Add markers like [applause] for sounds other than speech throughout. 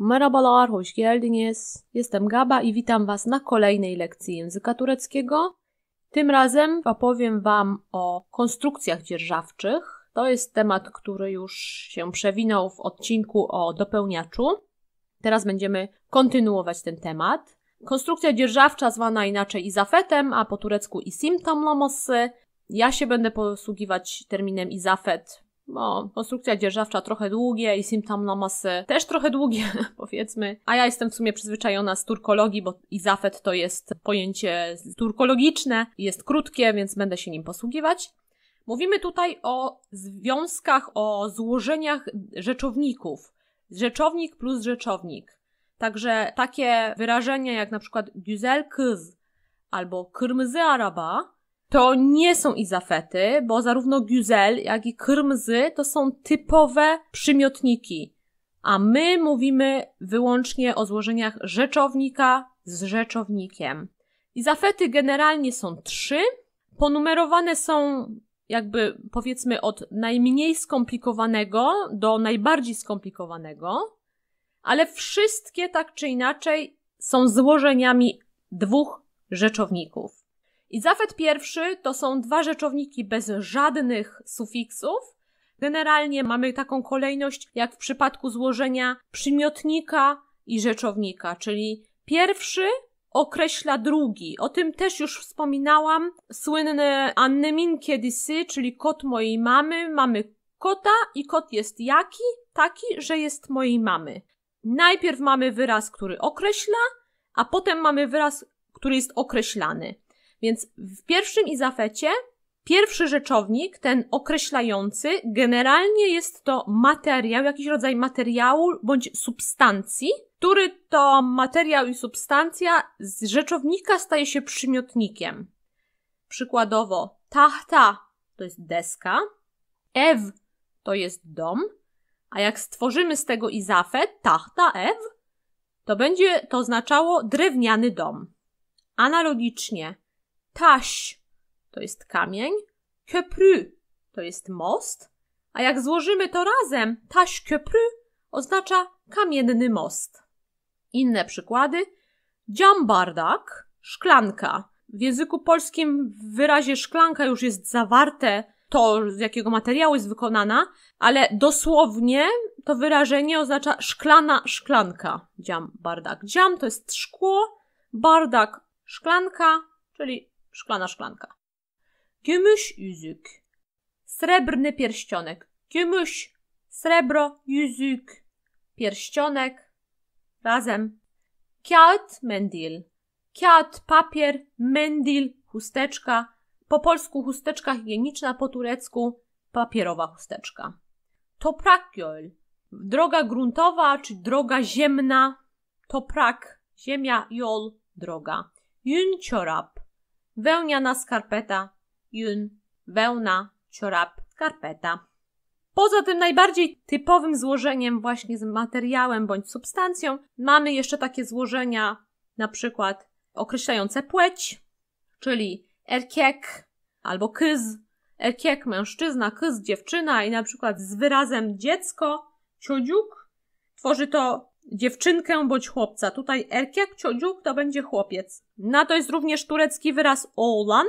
Merhabalar, hoş geldiniz. Jestem Gaba i witam Was na kolejnej lekcji języka tureckiego. Tym razem opowiem Wam o konstrukcjach dzierżawczych. To jest temat, który już się przewinął w odcinku o dopełniaczu. Teraz będziemy kontynuować ten temat. Konstrukcja dzierżawcza zwana inaczej izafetem, a po turecku isim tamlomosy. Ja się będę posługiwać terminem izafet bo no, konstrukcja dzierżawcza trochę długie i symptom na masę też trochę długie, [laughs] powiedzmy. A ja jestem w sumie przyzwyczajona z turkologii, bo izafet to jest pojęcie turkologiczne, jest krótkie, więc będę się nim posługiwać. Mówimy tutaj o związkach, o złożeniach rzeczowników. Rzeczownik plus rzeczownik. Także takie wyrażenia jak na przykład güzel kız albo kırmızı araba to nie są izafety, bo zarówno güzel, jak i krmzy to są typowe przymiotniki, a my mówimy wyłącznie o złożeniach rzeczownika z rzeczownikiem. Izafety generalnie są trzy, ponumerowane są jakby powiedzmy od najmniej skomplikowanego do najbardziej skomplikowanego, ale wszystkie tak czy inaczej są złożeniami dwóch rzeczowników. I zafet pierwszy to są dwa rzeczowniki bez żadnych sufiksów. Generalnie mamy taką kolejność jak w przypadku złożenia przymiotnika i rzeczownika, czyli pierwszy określa drugi. O tym też już wspominałam. Słynne Anny Min Kiedysy, czyli kot mojej mamy. Mamy kota i kot jest jaki? Taki, że jest mojej mamy. Najpierw mamy wyraz, który określa, a potem mamy wyraz, który jest określany. Więc w pierwszym izafecie pierwszy rzeczownik, ten określający, generalnie jest to materiał, jakiś rodzaj materiału bądź substancji, który to materiał i substancja z rzeczownika staje się przymiotnikiem. Przykładowo, tahta to jest deska, ew to jest dom, a jak stworzymy z tego izafet, tahta, ew, to będzie to oznaczało drewniany dom. Analogicznie, Taś to jest kamień, köprü to jest most, a jak złożymy to razem, taś köprü oznacza kamienny most. Inne przykłady. Dziambardak, szklanka. W języku polskim w wyrazie szklanka już jest zawarte to, z jakiego materiału jest wykonana, ale dosłownie to wyrażenie oznacza szklana szklanka. Dziambardak. Dziam to jest szkło, bardak, szklanka, czyli Szklana szklanka. Gümüş yüzük. Srebrny pierścionek. Gümüş. Srebro, yüzük. Pierścionek. Razem. kiat mendil. kiat papier, mendil, chusteczka. Po polsku chusteczka higieniczna, po turecku papierowa chusteczka. Toprakiol. Droga gruntowa czy droga ziemna. Toprak, ziemia, jol, droga. Yün wełniana skarpeta, yun, wełna, ciorap, skarpeta. Poza tym najbardziej typowym złożeniem właśnie z materiałem bądź substancją mamy jeszcze takie złożenia na przykład określające płeć, czyli erkiek albo kyz, erkiek mężczyzna, kyz dziewczyna i na przykład z wyrazem dziecko, ciodziuk tworzy to dziewczynkę bądź chłopca. Tutaj erkek, ciociuk to będzie chłopiec. Na to jest również turecki wyraz oğlan,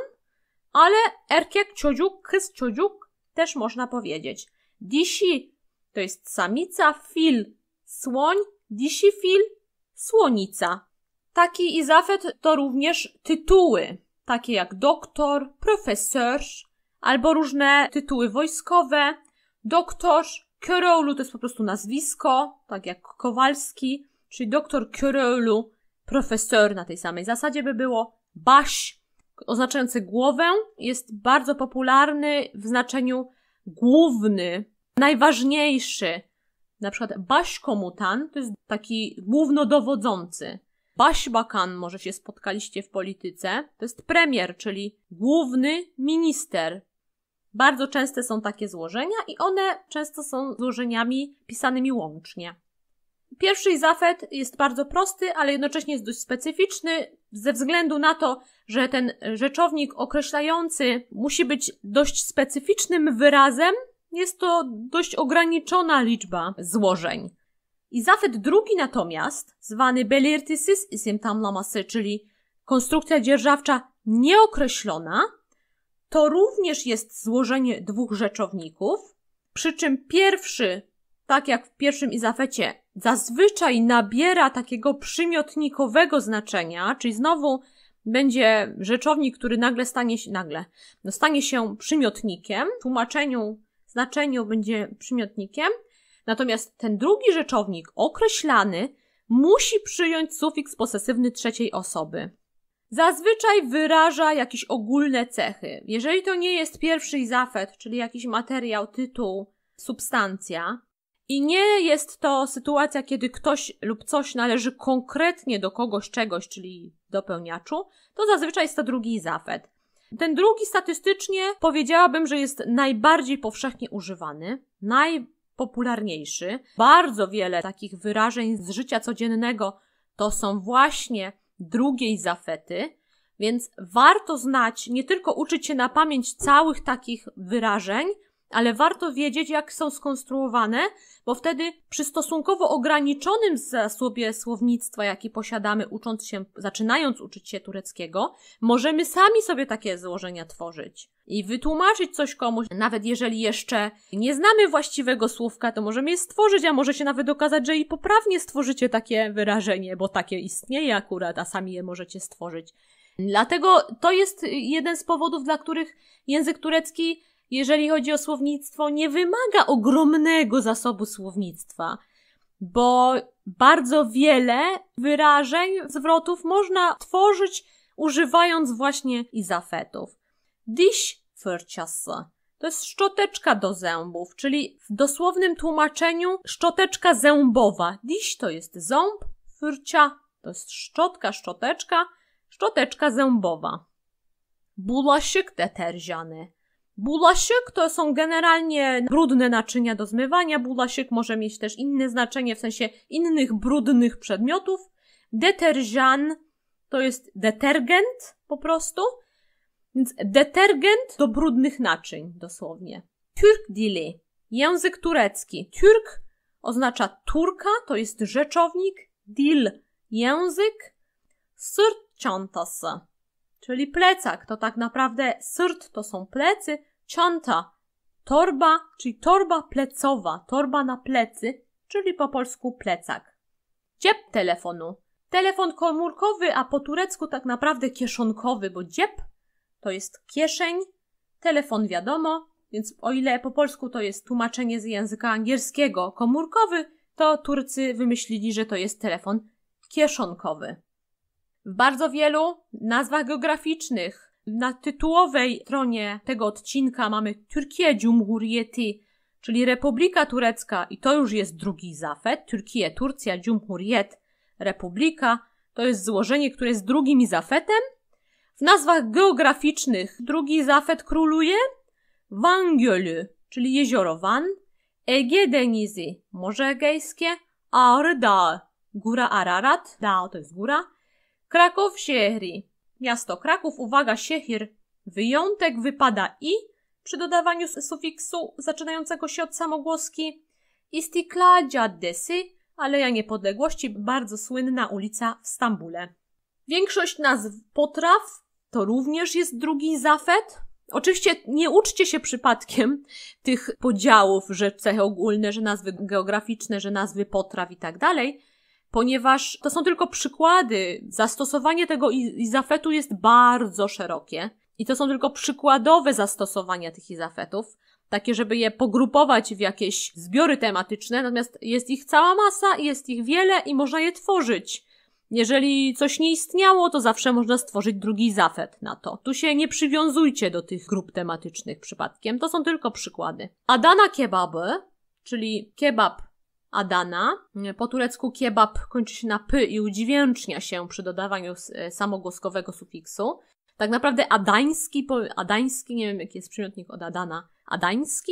ale erkek, ciociuk, kız, ciociuk też można powiedzieć. Disi to jest samica, fil, słoń, disi fil, słonica. Taki izafet to również tytuły, takie jak doktor, profesor, albo różne tytuły wojskowe, doktor, Kyrolu to jest po prostu nazwisko, tak jak Kowalski, czyli doktor Kyrolu, profesor na tej samej zasadzie by było. Baś, oznaczający głowę, jest bardzo popularny w znaczeniu główny, najważniejszy. Na przykład baś komutan to jest taki głównodowodzący. Bakan, może się spotkaliście w polityce, to jest premier, czyli główny minister, bardzo częste są takie złożenia i one często są złożeniami pisanymi łącznie. Pierwszy zafet jest bardzo prosty, ale jednocześnie jest dość specyficzny ze względu na to, że ten rzeczownik określający musi być dość specyficznym wyrazem. Jest to dość ograniczona liczba złożeń. I zafet drugi natomiast, zwany belirtysis isim tamlaması, czyli konstrukcja dzierżawcza nieokreślona, to również jest złożenie dwóch rzeczowników, przy czym pierwszy, tak jak w pierwszym izafecie, zazwyczaj nabiera takiego przymiotnikowego znaczenia, czyli znowu będzie rzeczownik, który nagle stanie się, nagle, no stanie się przymiotnikiem, w tłumaczeniu, znaczeniu będzie przymiotnikiem, natomiast ten drugi rzeczownik określany musi przyjąć sufiks posesywny trzeciej osoby. Zazwyczaj wyraża jakieś ogólne cechy. Jeżeli to nie jest pierwszy izafet, czyli jakiś materiał, tytuł, substancja, i nie jest to sytuacja, kiedy ktoś lub coś należy konkretnie do kogoś czegoś, czyli dopełniaczu, to zazwyczaj jest to drugi izafet. Ten drugi statystycznie powiedziałabym, że jest najbardziej powszechnie używany, najpopularniejszy. Bardzo wiele takich wyrażeń z życia codziennego to są właśnie drugiej zafety, więc warto znać, nie tylko uczyć się na pamięć całych takich wyrażeń, ale warto wiedzieć, jak są skonstruowane, bo wtedy przy stosunkowo ograniczonym zasobie słownictwa, jaki posiadamy, ucząc się, zaczynając uczyć się tureckiego, możemy sami sobie takie złożenia tworzyć i wytłumaczyć coś komuś, nawet jeżeli jeszcze nie znamy właściwego słówka, to możemy je stworzyć, a może się nawet okazać, że i poprawnie stworzycie takie wyrażenie, bo takie istnieje akurat, a sami je możecie stworzyć. Dlatego to jest jeden z powodów, dla których język turecki jeżeli chodzi o słownictwo, nie wymaga ogromnego zasobu słownictwa, bo bardzo wiele wyrażeń, zwrotów można tworzyć używając właśnie izafetów. Dziś fyrciasa. To jest szczoteczka do zębów, czyli w dosłownym tłumaczeniu szczoteczka zębowa. Dziś to jest ząb, furcia to jest szczotka, szczoteczka, szczoteczka zębowa. Bulaşık terziane. Bulasik to są generalnie brudne naczynia do zmywania. Bulasik może mieć też inne znaczenie w sensie innych brudnych przedmiotów. Deterżan to jest detergent po prostu. Więc detergent do brudnych naczyń dosłownie. Türk dili, język turecki. Türk oznacza Turka, to jest rzeczownik, dil język, sırt çantası, czyli plecak. To tak naprawdę sırt to są plecy, Cianta, torba, czyli torba plecowa, torba na plecy, czyli po polsku plecak. Dziep telefonu. Telefon komórkowy, a po turecku tak naprawdę kieszonkowy, bo dziep to jest kieszeń, telefon wiadomo, więc o ile po polsku to jest tłumaczenie z języka angielskiego komórkowy, to Turcy wymyślili, że to jest telefon kieszonkowy. W bardzo wielu nazwach geograficznych na tytułowej stronie tego odcinka mamy Türkiye Cumhuriyeti, czyli Republika Turecka i to już jest drugi zafet. Türkiye, Turcja, Cumhuriyet, Republika. To jest złożenie, które jest drugim zafetem. W nazwach geograficznych drugi zafet króluje Van Gölü, czyli jezioro Van, Ege Denizy, Morze Egejskie, Arda, Góra Ararat, Dao to jest góra, Kraków Şehri, Miasto Kraków, uwaga, Siechir, wyjątek wypada i przy dodawaniu sufiksu zaczynającego się od samogłoski Istikladia Desy, Aleja Niepodległości, bardzo słynna ulica w Stambule. Większość nazw potraw to również jest drugi zafet. Oczywiście nie uczcie się przypadkiem tych podziałów, że cechy ogólne, że nazwy geograficzne, że nazwy potraw i tak dalej, ponieważ to są tylko przykłady. Zastosowanie tego izafetu jest bardzo szerokie i to są tylko przykładowe zastosowania tych izafetów, takie, żeby je pogrupować w jakieś zbiory tematyczne, natomiast jest ich cała masa i jest ich wiele i można je tworzyć. Jeżeli coś nie istniało, to zawsze można stworzyć drugi zafet na to. Tu się nie przywiązujcie do tych grup tematycznych przypadkiem, to są tylko przykłady. A dana kebaby, czyli kebab Adana. Y, po turecku kebab kończy się na py i udźwięcznia się przy dodawaniu y, samogłoskowego sufiksu. Tak naprawdę adański, adański, nie wiem jaki jest przymiotnik od Adana, adański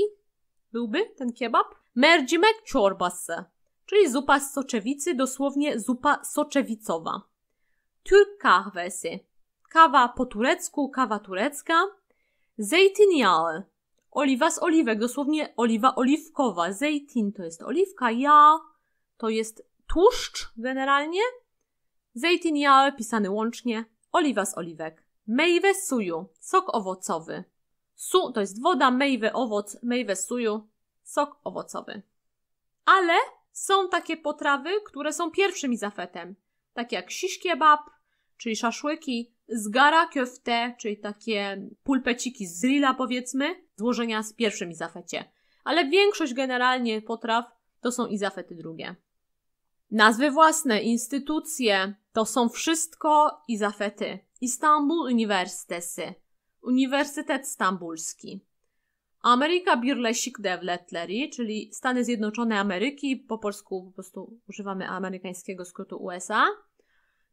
byłby ten kebab. Merdzimek czorbasse, czyli zupa z soczewicy, dosłownie zupa soczewicowa. Türk kahvesi, kawa po turecku, kawa turecka. Zeytinyağı, Oliwa z oliwek, dosłownie oliwa oliwkowa. Zejtin to jest oliwka, ja to jest tłuszcz generalnie. Zejtin ja, pisany łącznie. Oliwa z oliwek. Mejwe suju, sok owocowy. Su to jest woda, mejwe owoc, mejwe suju, sok owocowy. Ale są takie potrawy, które są pierwszym izafetem. Takie jak shish kebab, czyli szaszłyki, zgara köfte, czyli takie pulpeciki z rila powiedzmy, złożenia z pierwszym izafecie, ale większość generalnie potraw to są izafety drugie. Nazwy własne, instytucje, to są wszystko izafety. Istanbul Üniversitesi, Uniwersytet Stambulski, Ameryka Birleşik Devletleri, czyli Stany Zjednoczone Ameryki, po polsku po prostu używamy amerykańskiego skrótu USA.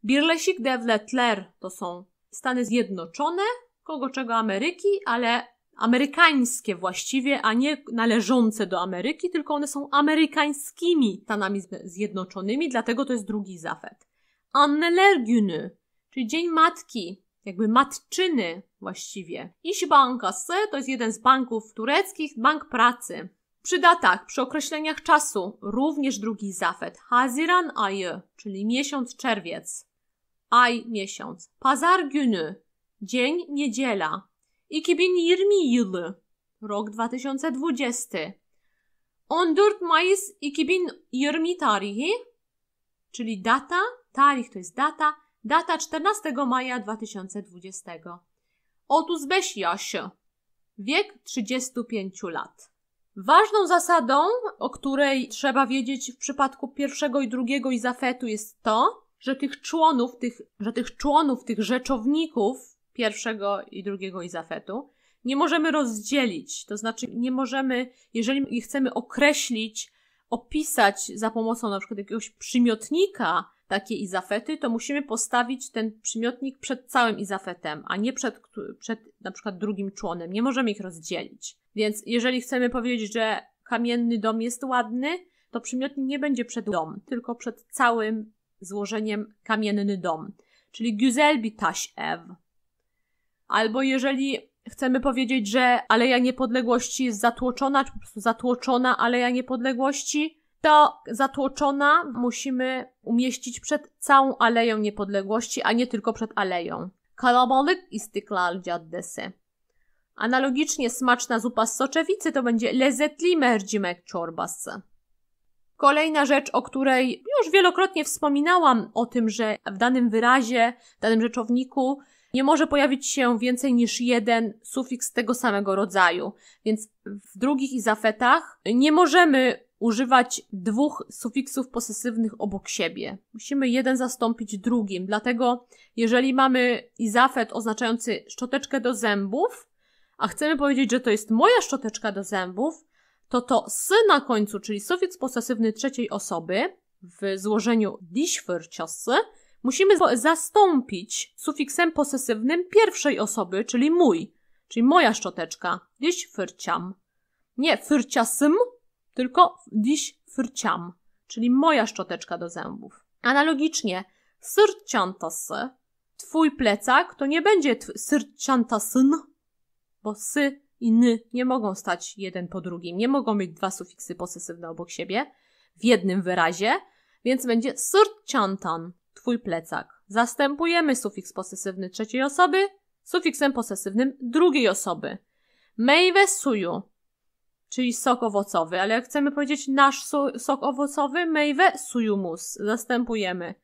Birleşik Devletler to są Stany Zjednoczone, kogo czego Ameryki, ale amerykańskie właściwie, a nie należące do Ameryki, tylko one są amerykańskimi Stanami Zjednoczonymi, dlatego to jest drugi zafet. Annelergyny, czyli Dzień Matki, jakby matczyny właściwie. İş Bankası e to jest jeden z banków tureckich, bank pracy. Przy datach, przy określeniach czasu, również drugi zafet. Haziran ay, czyli miesiąc czerwiec. Ay, miesiąc. Pazar günü, dzień, niedziela. 2020 yılı. Rok 2020. 14 Mayıs 2020 tarihi, czyli data, tarih to jest data, data 14 maja 2020. Otus beś Jasio. Wiek 35 lat. Ważną zasadą, o której trzeba wiedzieć w przypadku pierwszego i drugiego izafetu jest to, że tych członów, tych, że tych członów, tych rzeczowników pierwszego i drugiego izafetu. Nie możemy rozdzielić, to znaczy nie możemy, jeżeli chcemy określić, opisać za pomocą na przykład jakiegoś przymiotnika takie izafety, to musimy postawić ten przymiotnik przed całym izafetem, a nie przed, przed na przykład drugim członem. Nie możemy ich rozdzielić. Więc jeżeli chcemy powiedzieć, że kamienny dom jest ładny, to przymiotnik nie będzie przed dom, tylko przed całym złożeniem kamienny dom, czyli güzelbi bir taş ev. Albo jeżeli chcemy powiedzieć, że Aleja Niepodległości jest zatłoczona, czy po prostu zatłoczona Aleja Niepodległości, to zatłoczona musimy umieścić przed całą Aleją Niepodległości, a nie tylko przed Aleją. Kalabalık istiklal caddesi. Analogicznie smaczna zupa z soczewicy to będzie lezzetli mercimek çorbası. Kolejna rzecz, o której już wielokrotnie wspominałam, o tym, że w danym wyrazie, w danym rzeczowniku nie może pojawić się więcej niż jeden sufiks tego samego rodzaju. Więc w drugich izafetach nie możemy używać dwóch sufiksów posesywnych obok siebie. Musimy jeden zastąpić drugim. Dlatego, jeżeli mamy izafet oznaczający szczoteczkę do zębów, a chcemy powiedzieć, że to jest moja szczoteczka do zębów, to to s na końcu, czyli sufiks posesywny trzeciej osoby w złożeniu diśwyr ciosy, musimy zastąpić sufiksem posesywnym pierwszej osoby, czyli mój, czyli moja szczoteczka. Dziś fyrciam. Nie fyrciasym, tylko dziś fyrciam, czyli moja szczoteczka do zębów. Analogicznie, syrciantasy, twój plecak, to nie będzie syrciantasyn, bo sy i ny nie mogą stać jeden po drugim, nie mogą mieć dwa sufiksy posesywne obok siebie w jednym wyrazie, więc będzie syrciantan, twój plecak. Zastępujemy sufiks posesywny trzeciej osoby sufiksem posesywnym drugiej osoby. Mejwe suju, czyli sok owocowy, ale jak chcemy powiedzieć nasz sok owocowy, mejwe sujumus, zastępujemy.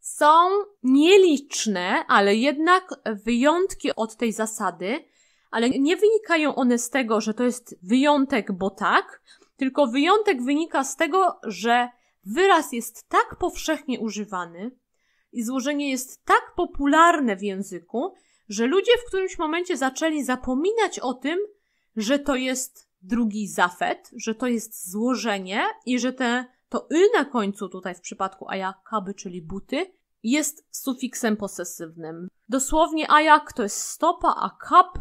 Są nieliczne, ale jednak wyjątki od tej zasady, ale nie wynikają one z tego, że to jest wyjątek, bo tak, tylko wyjątek wynika z tego, że Wyraz jest tak powszechnie używany i złożenie jest tak popularne w języku, że ludzie w którymś momencie zaczęli zapominać o tym, że to jest drugi zafet, że to jest złożenie i że te, to y na końcu tutaj w przypadku aja kaby, czyli buty, jest sufiksem posesywnym. Dosłownie ajak to jest stopa, a kap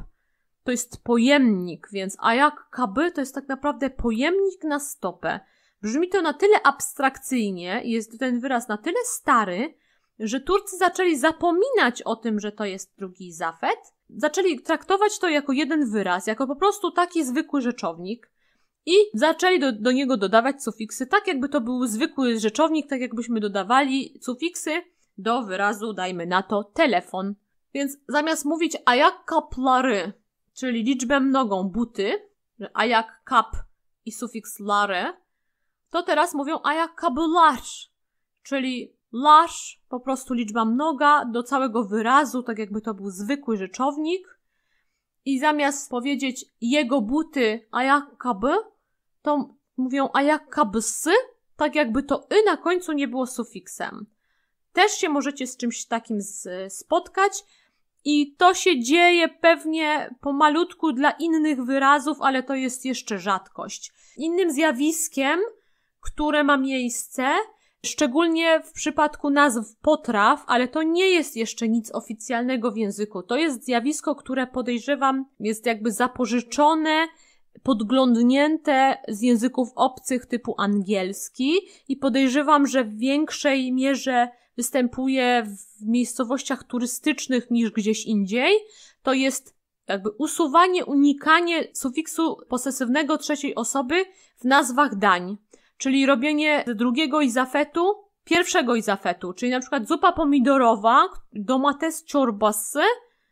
to jest pojemnik, więc ajak kaby to jest tak naprawdę pojemnik na stopę. Brzmi to na tyle abstrakcyjnie, jest ten wyraz na tyle stary, że Turcy zaczęli zapominać o tym, że to jest drugi zafet, zaczęli traktować to jako jeden wyraz, jako po prostu taki zwykły rzeczownik i zaczęli do, do niego dodawać sufiksy, tak jakby to był zwykły rzeczownik, tak jakbyśmy dodawali sufiksy do wyrazu, dajmy na to, telefon. Więc zamiast mówić a jak kaplary, czyli liczbę mnogą buty, a jak kap i sufiks lare, to teraz mówią large, czyli large, po prostu liczba mnoga do całego wyrazu, tak jakby to był zwykły rzeczownik. I zamiast powiedzieć jego buty kaby, to mówią ayakabsy, tak jakby to y na końcu nie było sufiksem. Też się możecie z czymś takim spotkać. I to się dzieje pewnie pomalutku dla innych wyrazów, ale to jest jeszcze rzadkość. Innym zjawiskiem, które ma miejsce, szczególnie w przypadku nazw potraw, ale to nie jest jeszcze nic oficjalnego w języku. To jest zjawisko, które podejrzewam jest jakby zapożyczone, podglądnięte z języków obcych typu angielski i podejrzewam, że w większej mierze występuje w miejscowościach turystycznych niż gdzieś indziej. To jest jakby usuwanie, unikanie sufiksu posesywnego trzeciej osoby w nazwach dań czyli robienie drugiego izafetu, pierwszego izafetu, czyli na przykład zupa pomidorowa, domates ciorbasy,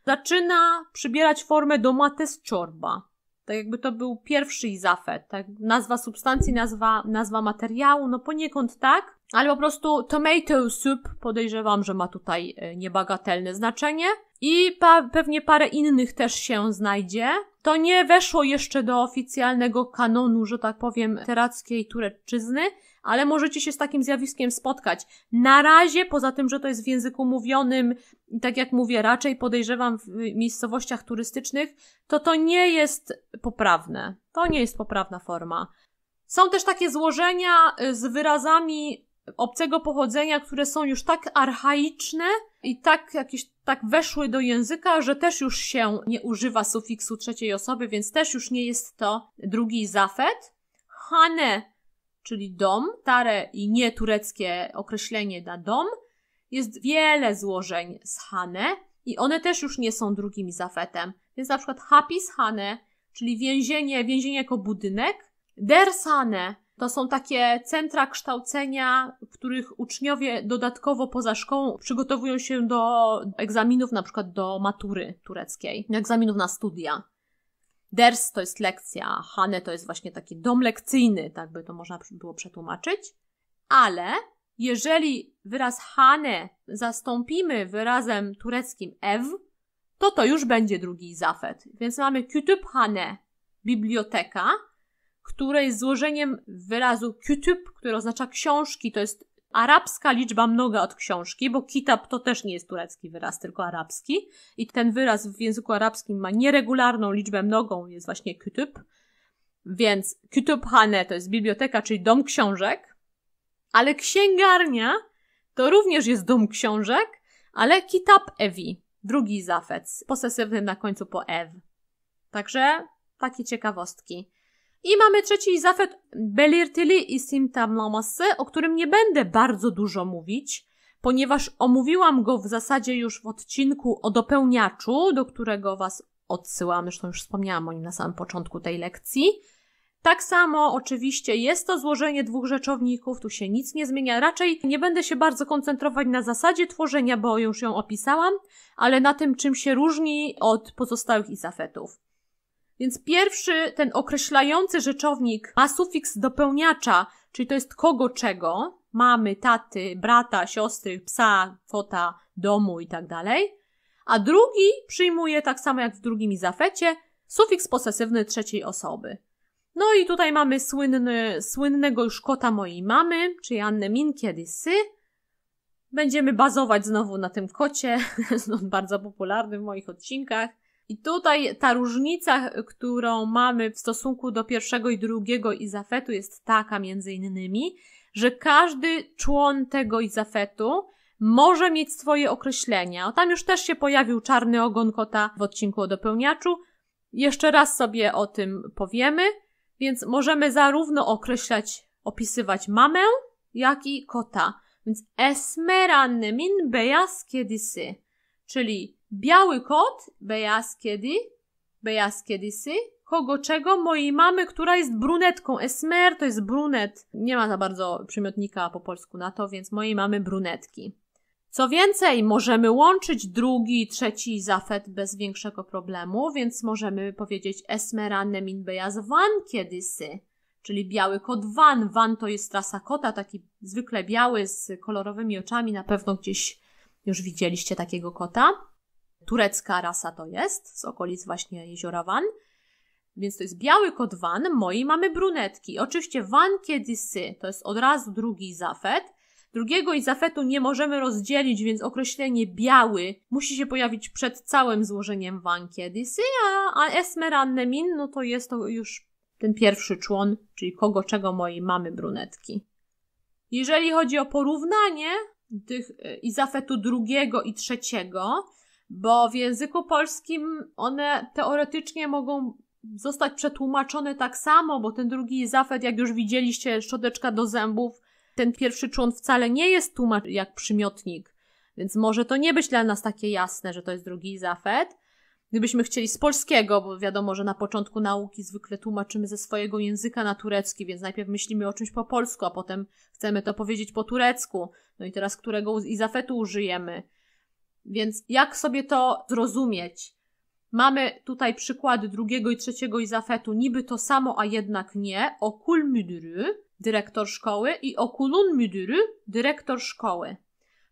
zaczyna przybierać formę domates ciorba. Tak jakby to był pierwszy izafet, tak? Nazwa substancji, nazwa, nazwa materiału, no poniekąd tak ale po prostu tomato soup podejrzewam, że ma tutaj e, niebagatelne znaczenie. I pa pewnie parę innych też się znajdzie. To nie weszło jeszcze do oficjalnego kanonu, że tak powiem, terackiej tureczyzny, ale możecie się z takim zjawiskiem spotkać. Na razie, poza tym, że to jest w języku mówionym i tak jak mówię, raczej podejrzewam w miejscowościach turystycznych, to to nie jest poprawne. To nie jest poprawna forma. Są też takie złożenia e, z wyrazami obcego pochodzenia, które są już tak archaiczne i tak jakieś tak weszły do języka, że też już się nie używa sufiksu trzeciej osoby, więc też już nie jest to drugi zafet. Hane, czyli dom, stare i nietureckie określenie na dom, jest wiele złożeń z hane i one też już nie są drugim zafetem. Więc na przykład hapis hane, czyli więzienie, więzienie jako budynek, dersane, to są takie centra kształcenia, w których uczniowie dodatkowo poza szkołą przygotowują się do egzaminów, na przykład do matury tureckiej, egzaminów na studia. Ders to jest lekcja, Hane to jest właśnie taki dom lekcyjny, tak by to można było przetłumaczyć. Ale jeżeli wyraz Hane zastąpimy wyrazem tureckim ev, to to już będzie drugi zafet. Więc mamy kütüphane, biblioteka, które jest złożeniem wyrazu kütüb, który oznacza książki, to jest arabska liczba mnoga od książki, bo kitab to też nie jest turecki wyraz, tylko arabski. I ten wyraz w języku arabskim ma nieregularną liczbę mnogą, jest właśnie kitüb, Więc hane to jest biblioteka, czyli dom książek, ale księgarnia to również jest dom książek, ale kitab evi, drugi zafec, posesywny na końcu po ev. Także takie ciekawostki. I mamy trzeci zafet belirtili isim tamlaması, o którym nie będę bardzo dużo mówić, ponieważ omówiłam go w zasadzie już w odcinku o dopełniaczu, do którego Was odsyłam, zresztą już wspomniałam o nim na samym początku tej lekcji. Tak samo oczywiście jest to złożenie dwóch rzeczowników, tu się nic nie zmienia. Raczej nie będę się bardzo koncentrować na zasadzie tworzenia, bo już ją opisałam, ale na tym, czym się różni od pozostałych izafetów. Więc pierwszy, ten określający rzeczownik ma sufiks dopełniacza, czyli to jest kogo czego, mamy, taty, brata, siostry, psa, fota, domu i tak dalej. A drugi przyjmuje, tak samo jak w drugim izafecie, sufiks posesywny trzeciej osoby. No i tutaj mamy słynny, słynnego już kota mojej mamy, czyli Annę Min, kiedy sy. Będziemy bazować znowu na tym kocie, [laughs] bardzo popularny w moich odcinkach. I tutaj ta różnica, którą mamy w stosunku do pierwszego i drugiego izafetu jest taka między innymi, że każdy człon tego izafetu może mieć swoje określenia. O, tam już też się pojawił czarny ogon kota w odcinku o dopełniaczu. Jeszcze raz sobie o tym powiemy, więc możemy zarówno określać, opisywać mamę, jak i kota. Więc esmeranny min bejas czyli Biały kot, beyaz kedi, beyaz kedisi, kogo czego? Mojej mamy, która jest brunetką. Esmer to jest brunet. Nie ma za bardzo przymiotnika po polsku na to, więc mojej mamy brunetki. Co więcej, możemy łączyć drugi i trzeci zafet bez większego problemu, więc możemy powiedzieć Esmeranne min bejas van kiedysy, czyli biały kot van. Van to jest rasa kota, taki zwykle biały z kolorowymi oczami, na pewno gdzieś już widzieliście takiego kota. Turecka rasa to jest, z okolic właśnie jeziora Van. Więc to jest biały kot Van, moi mamy brunetki. Oczywiście Van Kedisy to jest od razu drugi zafet. Drugiego i zafetu nie możemy rozdzielić, więc określenie biały musi się pojawić przed całym złożeniem Van Kedisy, a, a Esmerannemin no to jest to już ten pierwszy człon, czyli kogo czego mojej mamy brunetki. Jeżeli chodzi o porównanie tych y, izafetu drugiego i trzeciego, bo w języku polskim one teoretycznie mogą zostać przetłumaczone tak samo, bo ten drugi zafet, jak już widzieliście, szczoteczka do zębów, ten pierwszy człon wcale nie jest tłumacz jak przymiotnik, więc może to nie być dla nas takie jasne, że to jest drugi zafet. Gdybyśmy chcieli z polskiego, bo wiadomo, że na początku nauki zwykle tłumaczymy ze swojego języka na turecki, więc najpierw myślimy o czymś po polsku, a potem chcemy to powiedzieć po turecku. No i teraz którego izafetu użyjemy? Więc jak sobie to zrozumieć? Mamy tutaj przykłady drugiego i trzeciego izafetu, niby to samo, a jednak nie. Okul müdürü, dyrektor szkoły i okulun müdürü, dyrektor szkoły.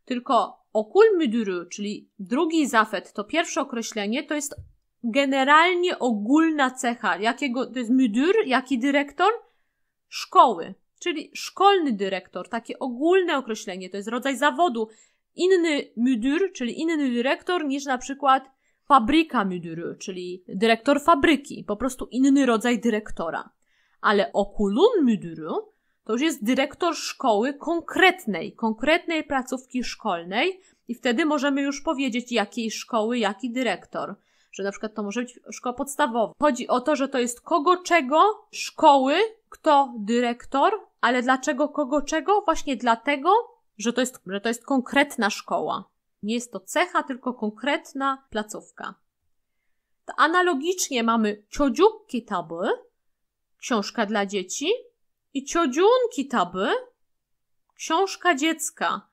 Tylko okul müdürü, czyli drugi izafet, to pierwsze określenie, to jest generalnie ogólna cecha. Jakiego, to jest müdür, jaki dyrektor? Szkoły, czyli szkolny dyrektor, takie ogólne określenie, to jest rodzaj zawodu, inny müdür, czyli inny dyrektor niż na przykład fabryka müdürü, czyli dyrektor fabryki, po prostu inny rodzaj dyrektora. Ale okulun müdürü to już jest dyrektor szkoły konkretnej, konkretnej placówki szkolnej i wtedy możemy już powiedzieć, jakiej szkoły, jaki dyrektor. Że na przykład to może być szkoła podstawowa. Chodzi o to, że to jest kogo czego, szkoły, kto dyrektor, ale dlaczego kogo czego? Właśnie dlatego, że to, jest, że to jest konkretna szkoła. Nie jest to cecha, tylko konkretna placówka. To analogicznie mamy Ciodziu taby książka dla dzieci, i ciodziunki taby książka dziecka.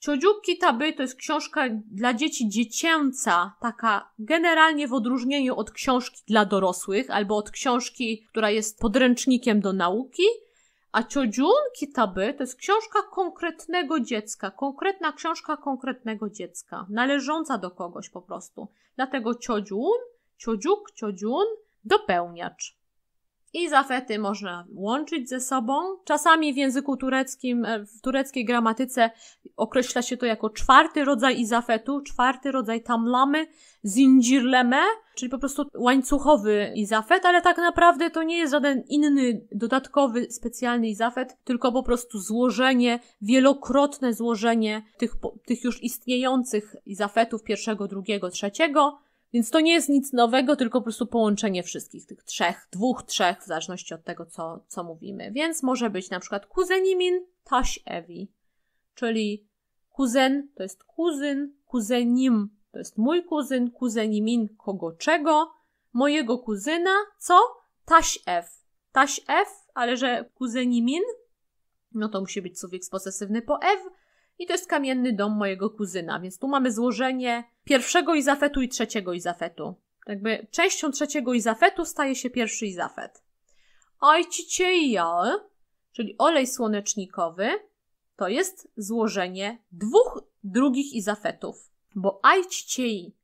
Ciodziuk taby to jest książka dla dzieci dziecięca, taka generalnie w odróżnieniu od książki dla dorosłych albo od książki, która jest podręcznikiem do nauki. A Ciodziun Kitaby to jest książka konkretnego dziecka, konkretna książka konkretnego dziecka, należąca do kogoś po prostu. Dlatego ciodziun, ciodziuk, ciodziun, dopełniacz i zafety można łączyć ze sobą. Czasami w języku tureckim, e, w tureckiej gramatyce określa się to jako czwarty rodzaj izafetu, czwarty rodzaj tamlamy, zindzirleme, czyli po prostu łańcuchowy izafet, ale tak naprawdę to nie jest żaden inny dodatkowy, specjalny izafet, tylko po prostu złożenie, wielokrotne złożenie tych, tych już istniejących izafetów pierwszego, drugiego, trzeciego, więc to nie jest nic nowego, tylko po prostu połączenie wszystkich tych trzech, dwóch, trzech, w zależności od tego, co, co mówimy. Więc może być na przykład kuzenimin taś ewi, czyli kuzen to jest kuzyn, kuzenim to jest mój kuzyn, kuzenimin kogo czego, mojego kuzyna, co? Taś ew. Taś ew, ale że kuzenimin, no to musi być sufiks posesywny po ew, i to jest kamienny dom mojego kuzyna, więc tu mamy złożenie pierwszego izafetu i trzeciego izafetu. Jakby częścią trzeciego izafetu staje się pierwszy izafet. Ajciciejal, czyli olej słonecznikowy, to jest złożenie dwóch drugich izafetów. Bo ajciciej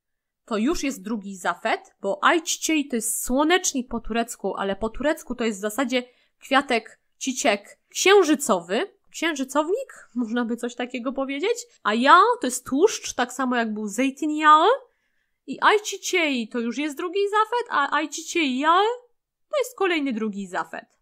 to już jest drugi izafet, bo ajciciej to jest słonecznik po turecku, ale po turecku to jest w zasadzie kwiatek ciciek księżycowy, księżycownik, można by coś takiego powiedzieć, a ja to jest tłuszcz, tak samo jak był zejtinial i ajciciei to już jest drugi zafet, a ajcicieial to jest kolejny drugi zafet.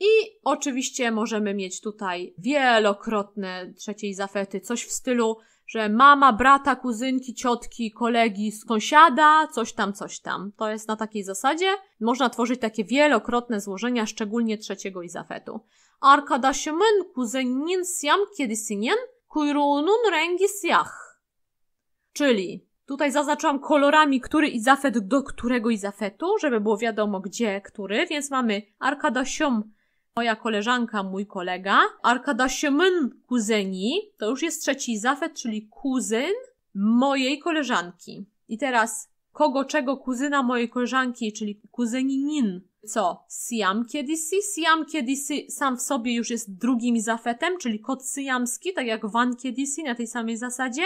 I oczywiście możemy mieć tutaj wielokrotne trzeciej zafety, coś w stylu, że mama, brata, kuzynki, ciotki, kolegi, sąsiada, coś tam, coś tam. To jest na takiej zasadzie. Można tworzyć takie wielokrotne złożenia, szczególnie trzeciego izafetu. Arkadaşımın kuzeninin Siam kedisinin kuyruğunun rengi siyah. Czyli tutaj zaznaczyłam kolorami, który izafet do którego izafetu, żeby było wiadomo gdzie, który. Więc mamy arkadaşım, moja koleżanka, mój kolega. Arkadaşımın kuzeni, to już jest trzeci izafet, czyli kuzyn mojej koleżanki. I teraz kogo, czego kuzyna mojej koleżanki, czyli kuzyninin co? Siam kiedisi? Siam kiedisi sam w sobie już jest drugim zafetem, czyli kot syjamski, tak jak van kiedisi na tej samej zasadzie.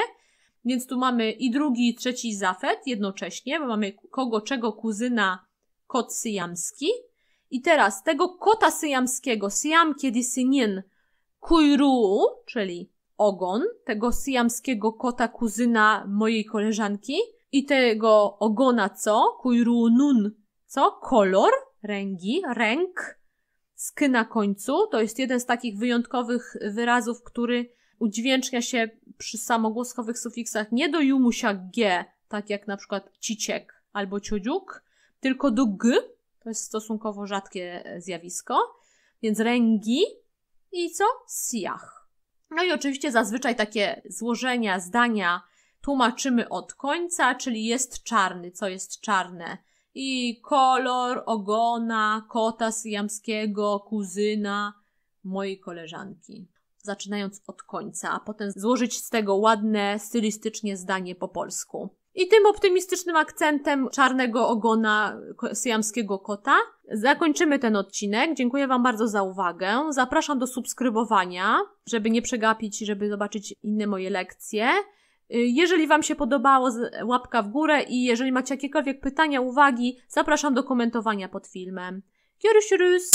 Więc tu mamy i drugi, i trzeci zafet jednocześnie, bo mamy kogo, czego kuzyna kot syjamski. I teraz tego kota syjamskiego, siam nien kujru, czyli ogon, tego syjamskiego kota kuzyna mojej koleżanki i tego ogona co? Kujru nun, co? Kolor ręgi, ręk, sk na końcu. To jest jeden z takich wyjątkowych wyrazów, który udźwięcznia się przy samogłoskowych sufiksach nie do jumusia g, tak jak na przykład ciciek albo ciodziuk, tylko do g. To jest stosunkowo rzadkie e, zjawisko. Więc ręgi i co? Siach. No i oczywiście zazwyczaj takie złożenia, zdania tłumaczymy od końca, czyli jest czarny, co jest czarne, i kolor ogona kota syjamskiego, kuzyna mojej koleżanki. Zaczynając od końca, a potem złożyć z tego ładne, stylistycznie zdanie po polsku. I tym optymistycznym akcentem czarnego ogona syjamskiego kota zakończymy ten odcinek. Dziękuję Wam bardzo za uwagę. Zapraszam do subskrybowania, żeby nie przegapić, żeby zobaczyć inne moje lekcje. Y, jeżeli Wam się podobało, łapka w górę i jeżeli macie jakiekolwiek pytania, uwagi, zapraszam do komentowania pod filmem. Görüşürüz.